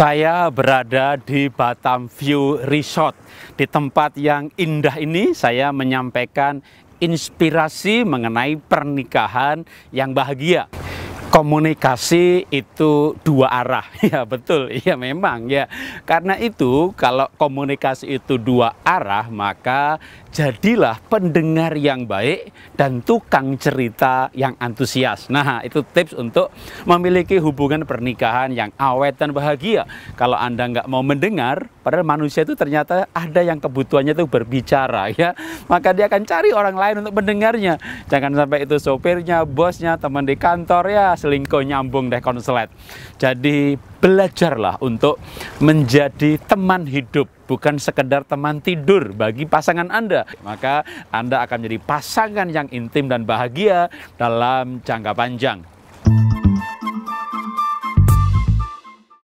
Saya berada di Batam View Resort. Di tempat yang indah ini saya menyampaikan inspirasi mengenai pernikahan yang bahagia komunikasi itu dua arah ya betul ya memang ya karena itu kalau komunikasi itu dua arah maka jadilah pendengar yang baik dan tukang cerita yang antusias nah itu tips untuk memiliki hubungan pernikahan yang awet dan bahagia kalau anda nggak mau mendengar padahal manusia itu ternyata ada yang kebutuhannya itu berbicara ya maka dia akan cari orang lain untuk mendengarnya jangan sampai itu sopirnya bosnya teman di kantor ya selingkuh nyambung deh konslet. Jadi belajarlah untuk menjadi teman hidup bukan sekedar teman tidur bagi pasangan Anda. Maka Anda akan menjadi pasangan yang intim dan bahagia dalam jangka panjang.